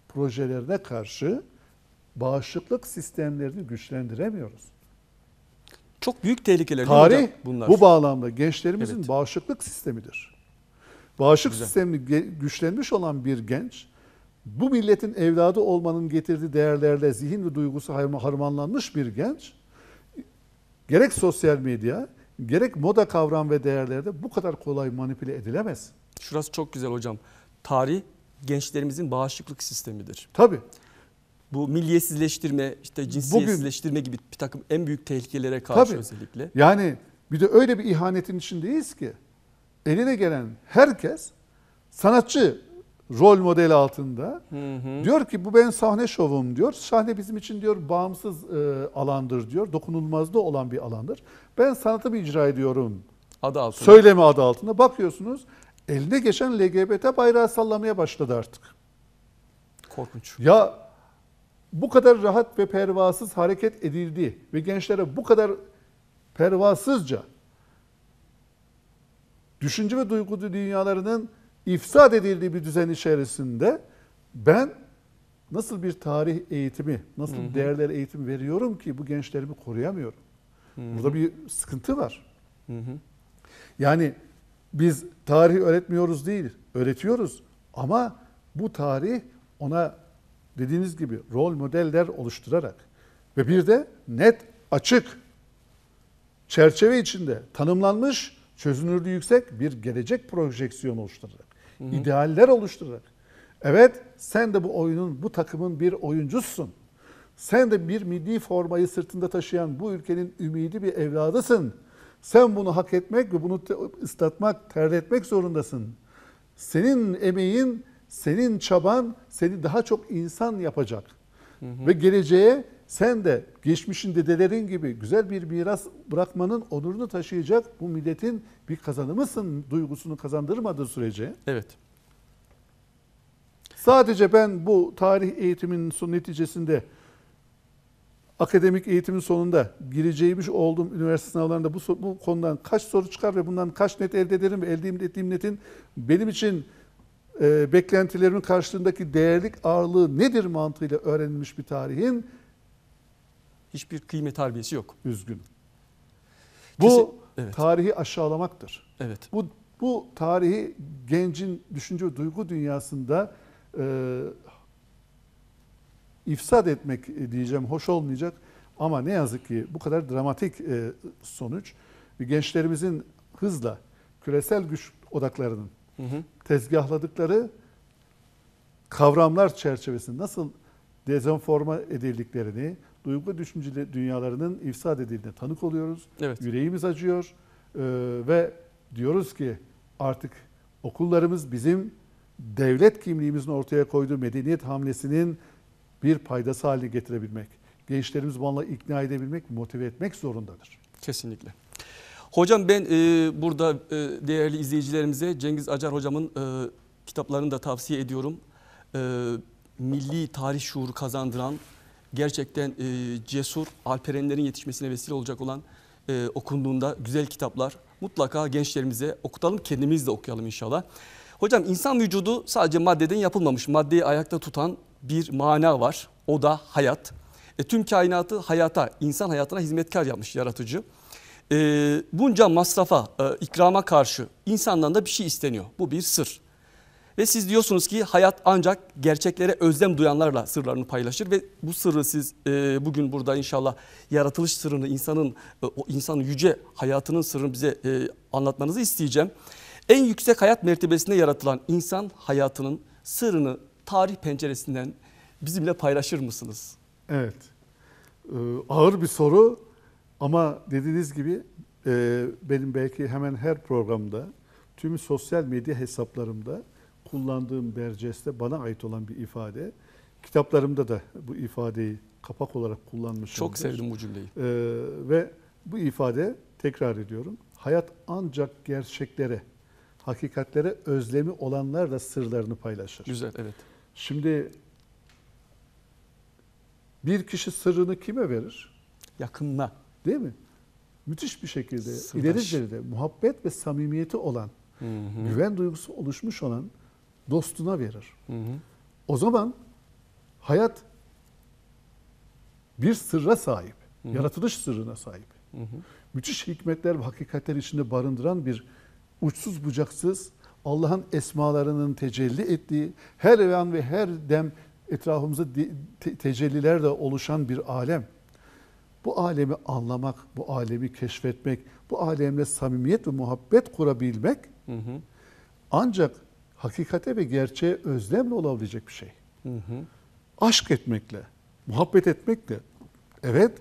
projelerine karşı bağışıklık sistemlerini güçlendiremiyoruz. Çok büyük tehlikeler Tarih, bunlar. bu bağlamda gençlerimizin evet. bağışıklık sistemidir. Bağışıklık Güzel. sistemi güçlenmiş olan bir genç, bu milletin evladı olmanın getirdiği değerlerle zihin ve duygusu harmanlanmış bir genç, gerek sosyal medya, gerek moda kavram ve değerlerde bu kadar kolay manipüle edilemez. Şurası çok güzel hocam. Tarih gençlerimizin bağışıklık sistemidir. Tabii bu milliyetsizleştirme, işte cinsiyetsizleştirme Bugün, gibi bir takım en büyük tehlikelere karşı tabii, özellikle. Yani bir de öyle bir ihanetin içindeyiz ki eline gelen herkes sanatçı rol model altında. Hı hı. Diyor ki bu ben sahne şovum diyor. Sahne bizim için diyor bağımsız e, alandır diyor. Dokunulmazda olan bir alandır. Ben sanatımı icra ediyorum. Adı altında. Söyleme adı altında. Bakıyorsunuz eline geçen LGBT bayrağı sallamaya başladı artık. Korkunç. Ya bu kadar rahat ve pervasız hareket edildi ve gençlere bu kadar pervasızca düşünce ve duygu dünyalarının ifsad edildiği bir düzen içerisinde ben nasıl bir tarih eğitimi, nasıl Hı-hı. değerler eğitimi veriyorum ki bu gençlerimi koruyamıyorum. Hı-hı. Burada bir sıkıntı var. Hı-hı. Yani biz tarih öğretmiyoruz değil, öğretiyoruz ama bu tarih ona dediğiniz gibi rol modeller oluşturarak ve bir de net, açık, çerçeve içinde tanımlanmış, çözünürlüğü yüksek bir gelecek projeksiyonu oluşturarak, hı hı. idealler oluşturarak. Evet, sen de bu oyunun, bu takımın bir oyuncusun. Sen de bir milli formayı sırtında taşıyan bu ülkenin ümidi bir evladısın. Sen bunu hak etmek ve bunu ıslatmak, terletmek zorundasın. Senin emeğin senin çaban seni daha çok insan yapacak. Hı hı. Ve geleceğe sen de geçmişin dedelerin gibi güzel bir miras bırakmanın onurunu taşıyacak bu milletin bir kazanımısın duygusunu kazandırmadığı sürece. Evet. Sadece ben bu tarih eğitiminin son neticesinde akademik eğitimin sonunda gireceğimiş olduğum üniversite sınavlarında bu, bu konudan kaç soru çıkar ve bundan kaç net elde ederim ve elde ettiğim netin benim için e, ee, beklentilerimin karşılığındaki değerlik ağırlığı nedir mantığıyla öğrenilmiş bir tarihin hiçbir kıymet harbiyesi yok. Üzgün. Bu evet. tarihi aşağılamaktır. Evet. Bu bu tarihi gencin düşünce duygu dünyasında e, ifsad etmek diyeceğim hoş olmayacak ama ne yazık ki bu kadar dramatik e, sonuç gençlerimizin hızla küresel güç odaklarının hı hı. tezgahladıkları kavramlar çerçevesinde nasıl dezenforma edildiklerini, duygu düşünce dünyalarının ifsad edildiğine tanık oluyoruz. Evet. Yüreğimiz acıyor ee, ve diyoruz ki artık okullarımız bizim devlet kimliğimizin ortaya koyduğu medeniyet hamlesinin bir paydası haline getirebilmek. Gençlerimiz bununla ikna edebilmek, motive etmek zorundadır. Kesinlikle. Hocam ben e, burada e, değerli izleyicilerimize Cengiz Acar hocamın e, kitaplarını da tavsiye ediyorum. E, milli tarih şuuru kazandıran, gerçekten e, cesur, alperenlerin yetişmesine vesile olacak olan e, okunduğunda güzel kitaplar. Mutlaka gençlerimize okutalım, kendimiz de okuyalım inşallah. Hocam insan vücudu sadece maddeden yapılmamış. Maddeyi ayakta tutan bir mana var. O da hayat. E, tüm kainatı hayata, insan hayatına hizmetkar yapmış yaratıcı e, bunca masrafa, e, ikrama karşı insandan da bir şey isteniyor. Bu bir sır. Ve siz diyorsunuz ki hayat ancak gerçeklere özlem duyanlarla sırlarını paylaşır ve bu sırrı siz e, bugün burada inşallah yaratılış sırrını insanın e, o insanın yüce hayatının sırrını bize e, anlatmanızı isteyeceğim. En yüksek hayat mertebesinde yaratılan insan hayatının sırrını tarih penceresinden bizimle paylaşır mısınız? Evet. Ee, ağır bir soru ama dediğiniz gibi e, benim belki hemen her programda tüm sosyal medya hesaplarımda kullandığım berceste bana ait olan bir ifade. Kitaplarımda da bu ifadeyi kapak olarak kullanmışım. Çok sevdim bu cümleyi. Ee, ve bu ifade tekrar ediyorum. Hayat ancak gerçeklere, hakikatlere özlemi olanlarla sırlarını paylaşır. Güzel, evet. Şimdi bir kişi sırrını kime verir? Yakınına. Değil mi? Müthiş bir şekilde Sırdaş. ileri derecede muhabbet ve samimiyeti olan, hı hı. güven duygusu oluşmuş olan dostuna verir. Hı hı. O zaman hayat bir sırra sahip, hı hı. yaratılış sırrına sahip. Hı hı. Müthiş hikmetler ve hakikatler içinde barındıran bir uçsuz bucaksız Allah'ın esmalarının tecelli ettiği her an ve her dem etrafımızda tecellilerle oluşan bir alem bu alemi anlamak, bu alemi keşfetmek, bu alemle samimiyet ve muhabbet kurabilmek hı hı. ancak hakikate ve gerçeğe özlemle olabilecek bir şey. Hı hı. Aşk etmekle, muhabbet etmekle. Evet,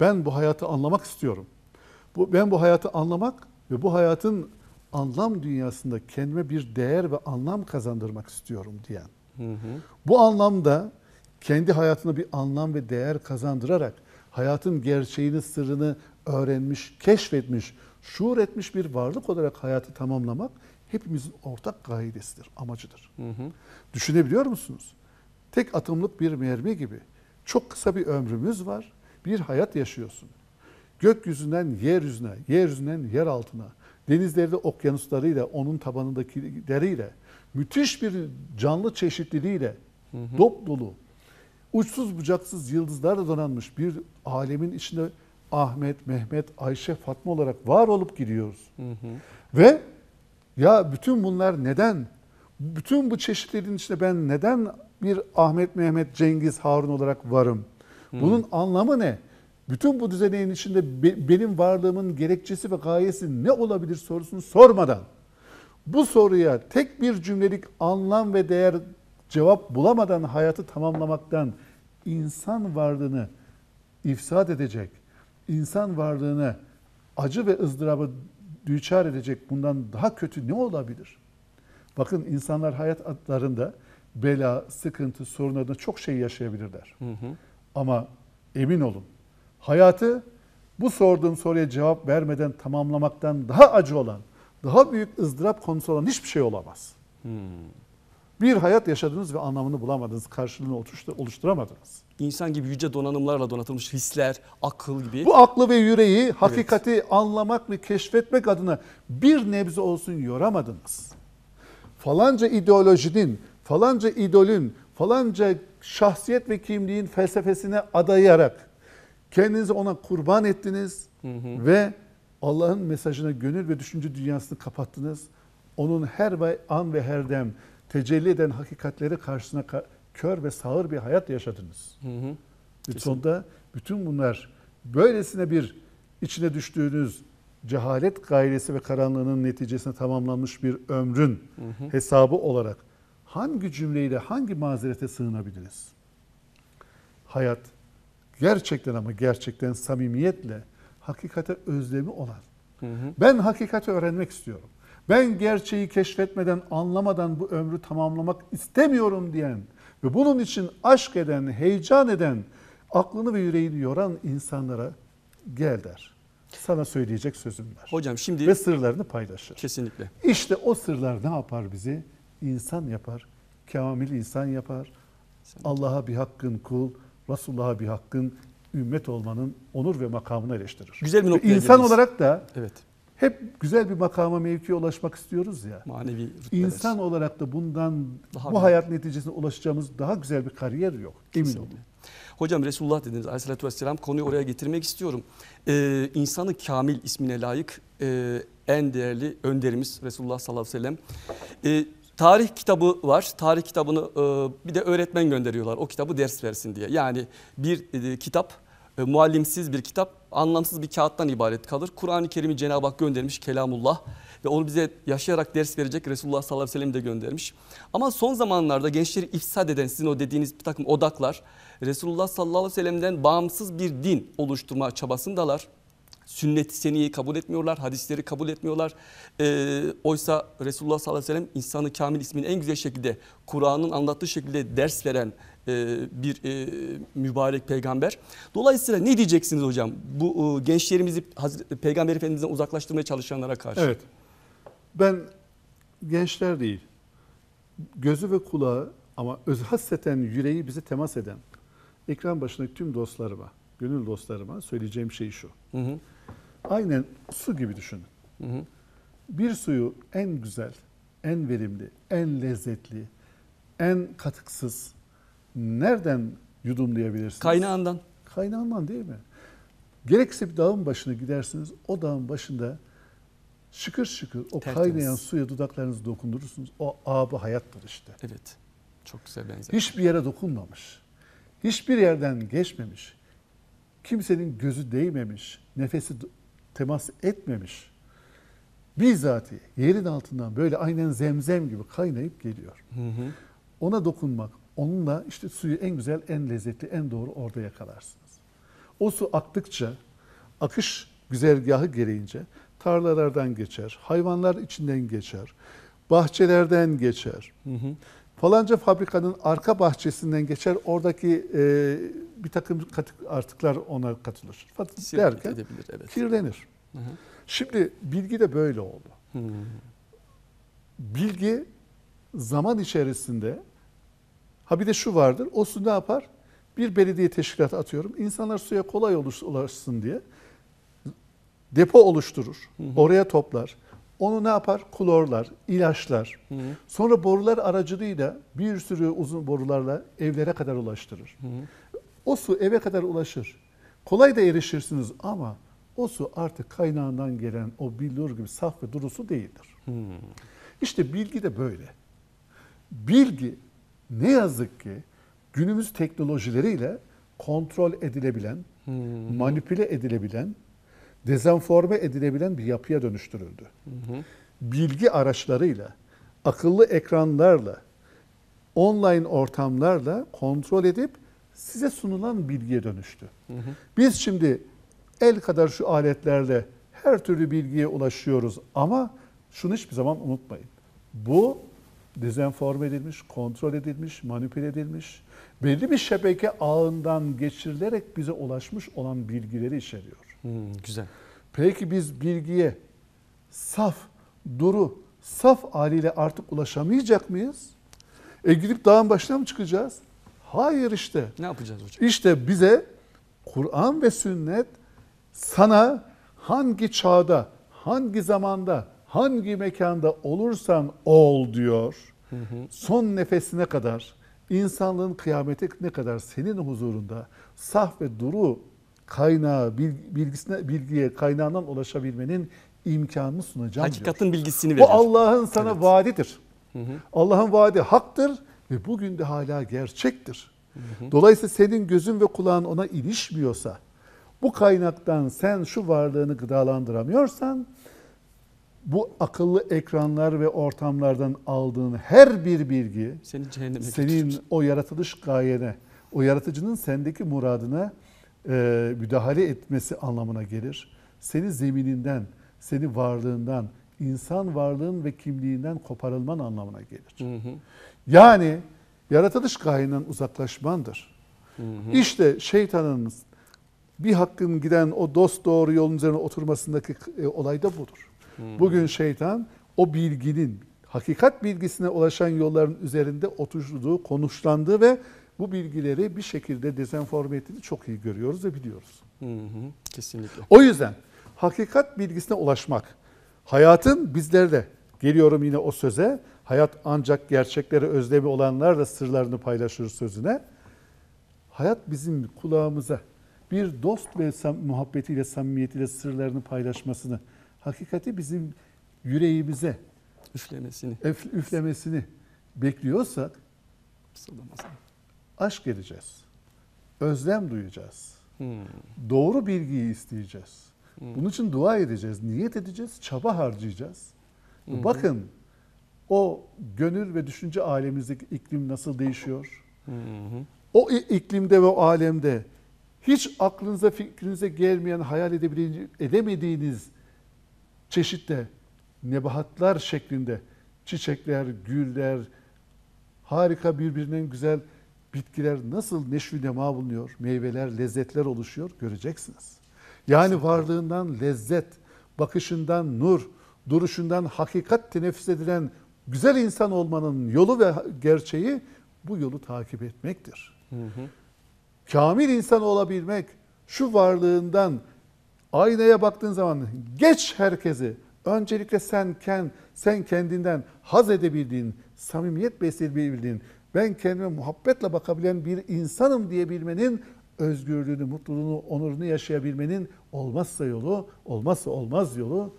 ben bu hayatı anlamak istiyorum. Bu, ben bu hayatı anlamak ve bu hayatın anlam dünyasında kendime bir değer ve anlam kazandırmak istiyorum diyen. Hı hı. Bu anlamda kendi hayatına bir anlam ve değer kazandırarak hayatın gerçeğini, sırrını öğrenmiş, keşfetmiş, şuur etmiş bir varlık olarak hayatı tamamlamak hepimizin ortak gaidesidir, amacıdır. Hı hı. Düşünebiliyor musunuz? Tek atımlık bir mermi gibi çok kısa bir ömrümüz var, bir hayat yaşıyorsun. Gökyüzünden yeryüzüne, yeryüzünden yer altına, denizlerde okyanuslarıyla, onun tabanındaki deriyle, müthiş bir canlı çeşitliliğiyle, hı hı. dop dolu, uçsuz bucaksız yıldızlarla donanmış bir alemin içinde Ahmet, Mehmet, Ayşe, Fatma olarak var olup gidiyoruz. Hı hı. Ve ya bütün bunlar neden? Bütün bu çeşitlerin içinde ben neden bir Ahmet, Mehmet, Cengiz, Harun olarak varım? Bunun hı. anlamı ne? Bütün bu düzeneğin içinde be, benim varlığımın gerekçesi ve gayesi ne olabilir sorusunu sormadan bu soruya tek bir cümlelik anlam ve değer cevap bulamadan hayatı tamamlamaktan insan varlığını ifsad edecek, insan varlığını acı ve ızdırabı düçar edecek bundan daha kötü ne olabilir? Bakın insanlar hayat adlarında bela, sıkıntı, sorun çok şey yaşayabilirler. Hı hı. Ama emin olun hayatı bu sorduğum soruya cevap vermeden tamamlamaktan daha acı olan, daha büyük ızdırap konusu olan hiçbir şey olamaz. Hmm bir hayat yaşadınız ve anlamını bulamadınız, karşılığını oluşturamadınız. İnsan gibi yüce donanımlarla donatılmış hisler, akıl gibi. Bu aklı ve yüreği evet. hakikati anlamak ve keşfetmek adına bir nebze olsun yoramadınız. Falanca ideolojinin, falanca idolün, falanca şahsiyet ve kimliğin felsefesine adayarak kendinizi ona kurban ettiniz hı hı. ve Allah'ın mesajına gönül ve düşünce dünyasını kapattınız. Onun her an ve her dem tecelli eden hakikatleri karşısına ka kör ve sağır bir hayat yaşadınız. Hı hı. sonunda bütün bunlar böylesine bir içine düştüğünüz cehalet gayresi ve karanlığının neticesine tamamlanmış bir ömrün hı hı. hesabı olarak hangi cümleyle hangi mazerete sığınabiliriz? Hayat gerçekten ama gerçekten samimiyetle hakikate özlemi olan. Hı hı. Ben hakikati öğrenmek istiyorum. Ben gerçeği keşfetmeden, anlamadan bu ömrü tamamlamak istemiyorum diyen ve bunun için aşk eden, heyecan eden, aklını ve yüreğini yoran insanlara gel der. Sana söyleyecek sözüm var. Hocam şimdi ve sırlarını paylaşır. Kesinlikle. İşte o sırlar ne yapar bizi? İnsan yapar. Kamil insan yapar. Allah'a bir hakkın kul, Resulullah'a bir hakkın ümmet olmanın onur ve makamını eleştirir. Güzel bir nokta. İnsan olarak da evet hep güzel bir makama mevkiye ulaşmak istiyoruz ya. Manevi rütbeler. İnsan olarak da bundan daha bu hayat neticesine ulaşacağımız daha güzel bir kariyer yok. Emin olun. Hocam Resulullah dediniz aleyhissalatü vesselam konuyu oraya getirmek istiyorum. Ee, insanı kamil ismine layık e, en değerli önderimiz Resulullah sallallahu aleyhi ve sellem. Ee, tarih kitabı var. Tarih kitabını e, bir de öğretmen gönderiyorlar o kitabı ders versin diye. Yani bir e, kitap e, muallimsiz bir kitap anlamsız bir kağıttan ibaret kalır. Kur'an-ı Kerim'i Cenab-ı Hak göndermiş kelamullah ve onu bize yaşayarak ders verecek Resulullah sallallahu aleyhi ve sellem de göndermiş. Ama son zamanlarda gençleri ifsad eden sizin o dediğiniz bir takım odaklar Resulullah sallallahu aleyhi ve sellem'den bağımsız bir din oluşturma çabasındalar sünnet-i seniyeyi kabul etmiyorlar, hadisleri kabul etmiyorlar. E, oysa Resulullah sallallahu aleyhi ve sellem insanı kamil ismini en güzel şekilde, Kur'an'ın anlattığı şekilde ders veren e, bir e, mübarek peygamber. Dolayısıyla ne diyeceksiniz hocam bu e, gençlerimizi peygamber efendimizden uzaklaştırmaya çalışanlara karşı? Evet. Ben gençler değil, gözü ve kulağı ama özhasseten yüreği bize temas eden ekran başındaki tüm dostlarıma, gönül dostlarıma söyleyeceğim şey şu. Hı hı. Aynen su gibi düşünün. Hı hı. Bir suyu en güzel, en verimli, en lezzetli, en katıksız, nereden yudumlayabilirsiniz? Kaynağından. Kaynağından değil mi? Gerekse bir dağın başına gidersiniz. O dağın başında şıkır şıkır o Tertemiz. kaynayan suya dudaklarınızı dokundurursunuz. O abi hayattır işte. Evet. Çok güzel benzer. Hiçbir yere dokunmamış. Hiçbir yerden geçmemiş. Kimsenin gözü değmemiş. Nefesi temas etmemiş. Bizzati yerin altından böyle aynen zemzem gibi kaynayıp geliyor. Hı hı. Ona dokunmak, Onunla işte suyu en güzel, en lezzetli, en doğru orada yakalarsınız. O su aktıkça, akış güzergahı gereğince tarlalardan geçer, hayvanlar içinden geçer, bahçelerden geçer. Hı hı. Falanca fabrikanın arka bahçesinden geçer, oradaki e, bir takım artıklar ona katılır. Fakat derken edebilir, evet. kirlenir. Hı hı. Şimdi bilgi de böyle oldu. Hı hı. Bilgi zaman içerisinde Ha bir de şu vardır. O su ne yapar? Bir belediye teşkilatı atıyorum. İnsanlar suya kolay ulaşsın diye depo oluşturur. Hı hı. Oraya toplar. Onu ne yapar? Klorlar, ilaçlar. Hı hı. Sonra borular aracılığıyla bir sürü uzun borularla evlere kadar ulaştırır. Hı hı. O su eve kadar ulaşır. Kolay da erişirsiniz ama o su artık kaynağından gelen o billur gibi saf ve duru su değildir. Hı. İşte bilgi de böyle. Bilgi ne yazık ki günümüz teknolojileriyle kontrol edilebilen, hmm. manipüle edilebilen, dezenforme edilebilen bir yapıya dönüştürüldü. Hmm. Bilgi araçlarıyla, akıllı ekranlarla, online ortamlarla kontrol edip size sunulan bilgiye dönüştü. Hı Biz şimdi el kadar şu aletlerle her türlü bilgiye ulaşıyoruz ama şunu hiçbir zaman unutmayın. Bu dezenform edilmiş, kontrol edilmiş, manipüle edilmiş, belli bir şebeke ağından geçirilerek bize ulaşmış olan bilgileri içeriyor. Hmm, güzel. Peki biz bilgiye saf, duru, saf haliyle artık ulaşamayacak mıyız? E gidip dağın başına mı çıkacağız? Hayır işte. Ne yapacağız hocam? İşte bize Kur'an ve sünnet sana hangi çağda, hangi zamanda, hangi mekanda olursan ol diyor. Son nefesine kadar insanlığın kıyamete ne kadar senin huzurunda saf ve duru kaynağı bilgisine bilgiye kaynağından ulaşabilmenin imkanını sunacağım Hakikatin diyor. bilgisini veriyor. Bu Allah'ın sana evet. vaadidir. Allah'ın vaadi haktır ve bugün de hala gerçektir. Dolayısıyla senin gözün ve kulağın ona ilişmiyorsa, bu kaynaktan sen şu varlığını gıdalandıramıyorsan, bu akıllı ekranlar ve ortamlardan aldığın her bir bilgi senin, cehenneme senin o yaratılış gayene, o yaratıcının sendeki muradına e, müdahale etmesi anlamına gelir. Seni zemininden, seni varlığından, insan varlığın ve kimliğinden koparılman anlamına gelir. Hı hı. Yani yaratılış gayenden uzaklaşmandır. Hı hı. İşte şeytanın bir hakkın giden o dost doğru yolun üzerine oturmasındaki e, olay da budur. Hmm. Bugün şeytan o bilginin hakikat bilgisine ulaşan yolların üzerinde oturduğu, konuşlandığı ve bu bilgileri bir şekilde dezenforme ettiğini çok iyi görüyoruz ve biliyoruz. Hı hı, kesinlikle. O yüzden hakikat bilgisine ulaşmak, hayatın bizlerde, geliyorum yine o söze, hayat ancak gerçeklere özlemi olanlarla sırlarını paylaşır sözüne. Hayat bizim kulağımıza bir dost ve sam muhabbetiyle, samimiyetiyle sırlarını paylaşmasını, hakikati bizim yüreğimize üflemesini üf, üflemesini bekliyorsak aşk geleceğiz, Özlem duyacağız. Hmm. Doğru bilgiyi isteyeceğiz. Hmm. Bunun için dua edeceğiz, niyet edeceğiz, çaba harcayacağız. Hmm. Bakın o gönül ve düşünce alemimizdeki iklim nasıl değişiyor? Hmm. O iklimde ve o alemde hiç aklınıza fikrinize gelmeyen, hayal edemediğiniz çeşitli nebahatlar şeklinde çiçekler, güller, harika birbirinin güzel bitkiler nasıl neşvi nema bulunuyor, meyveler, lezzetler oluşuyor göreceksiniz. Yani varlığından lezzet, bakışından nur, duruşundan hakikat teneffüs edilen güzel insan olmanın yolu ve gerçeği bu yolu takip etmektir. Hı hı. Kamil insan olabilmek, şu varlığından Aynaya baktığın zaman geç herkesi. Öncelikle sen kend, sen kendinden haz edebildiğin, samimiyet besleyebildiğin, ben kendime muhabbetle bakabilen bir insanım diyebilmenin özgürlüğünü, mutluluğunu, onurunu yaşayabilmenin olmazsa yolu, olmazsa olmaz yolu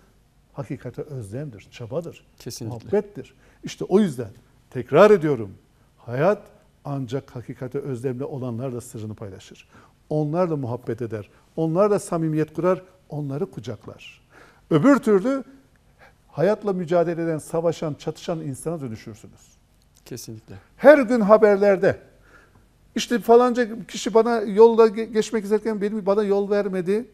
hakikate özlemdir, çabadır, Kesinlikle. muhabbettir. İşte o yüzden tekrar ediyorum. Hayat ancak hakikate özlemle olanlarla sırrını paylaşır onlarla muhabbet eder. Onlarla samimiyet kurar, onları kucaklar. Öbür türlü hayatla mücadele eden, savaşan, çatışan insana dönüşürsünüz. Kesinlikle. Her gün haberlerde işte falanca kişi bana yolda geçmek isterken benim bana yol vermedi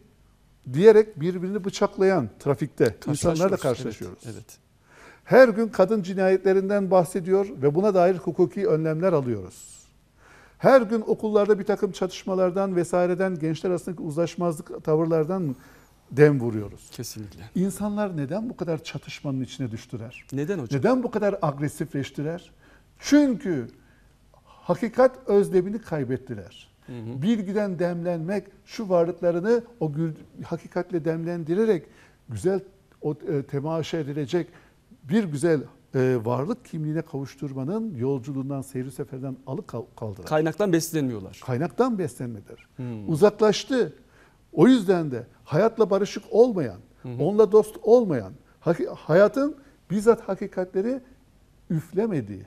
diyerek birbirini bıçaklayan trafikte insanlarla karşılaşıyoruz. Evet, evet. Her gün kadın cinayetlerinden bahsediyor ve buna dair hukuki önlemler alıyoruz. Her gün okullarda bir takım çatışmalardan vesaireden gençler arasındaki uzlaşmazlık tavırlardan dem vuruyoruz? Kesinlikle. İnsanlar neden bu kadar çatışmanın içine düştüler? Neden hocam? Neden bu kadar agresifleştiler? Çünkü hakikat özlemini kaybettiler. Hı hı. Bilgiden demlenmek, şu varlıklarını o gül, hakikatle demlendirerek güzel o e, temaşa edilecek bir güzel e, varlık kimliğine kavuşturmanın yolculuğundan, seyri seferden alıkaldılar. Kaynaktan beslenmiyorlar. Kaynaktan beslenmedir. Hmm. Uzaklaştı. O yüzden de hayatla barışık olmayan, hmm. onunla dost olmayan, hayatın bizzat hakikatleri üflemediği,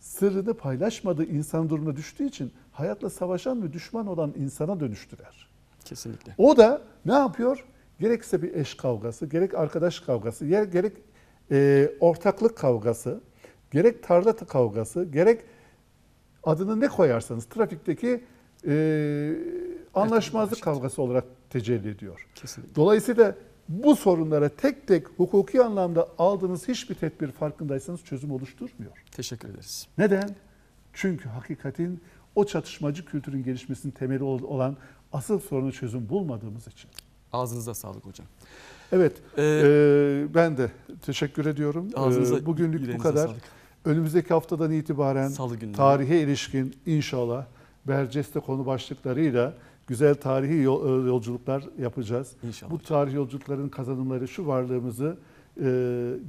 sırrını paylaşmadığı insan durumuna düştüğü için hayatla savaşan ve düşman olan insana dönüştürer. Kesinlikle. O da ne yapıyor? Gerekse bir eş kavgası, gerek arkadaş kavgası, gerek e, ortaklık kavgası, gerek tarla kavgası, gerek adını ne koyarsanız trafikteki e, anlaşmazlık kavgası olarak tecelli ediyor. Kesinlikle. Dolayısıyla bu sorunlara tek tek hukuki anlamda aldığınız hiçbir tedbir farkındaysanız çözüm oluşturmuyor. Teşekkür ederiz. Neden? Çünkü hakikatin o çatışmacı kültürün gelişmesinin temeli olan asıl sorunu çözüm bulmadığımız için. Ağzınıza sağlık hocam. Evet, ee, e, ben de teşekkür ediyorum. Ee, bugünlük bu kadar. Sağlık. Önümüzdeki haftadan itibaren tarihe ilişkin inşallah Berceste konu başlıklarıyla güzel tarihi e, yolculuklar yapacağız. İnşallah. Bu tarihi yolculukların kazanımları şu varlığımızı e,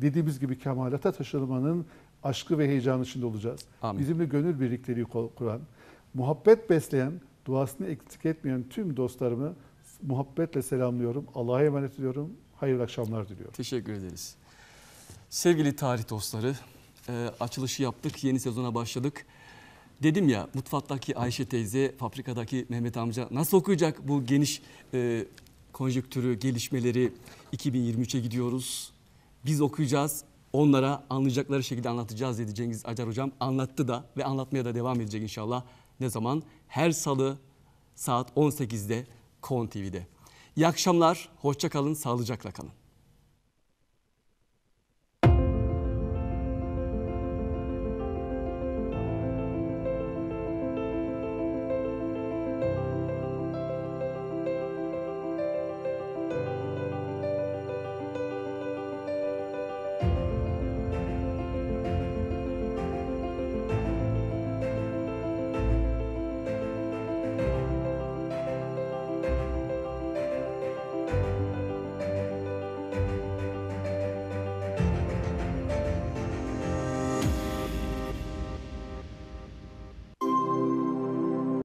dediğimiz gibi kemalata taşırmanın aşkı ve heyecanı içinde olacağız. Amin. Bizimle gönül birlikleri kuran, muhabbet besleyen, duasını eksik etmeyen tüm dostlarımı muhabbetle selamlıyorum. Allah'a emanet ediyorum hayırlı akşamlar diliyorum. Teşekkür ederiz. Sevgili tarih dostları, e, açılışı yaptık, yeni sezona başladık. Dedim ya mutfaktaki Ayşe teyze, fabrikadaki Mehmet amca nasıl okuyacak bu geniş e, konjüktürü, gelişmeleri 2023'e gidiyoruz. Biz okuyacağız, onlara anlayacakları şekilde anlatacağız dedi Cengiz Acar hocam. Anlattı da ve anlatmaya da devam edecek inşallah. Ne zaman? Her salı saat 18'de Kon TV'de. İyi akşamlar, hoşça kalın, sağlıcakla kalın.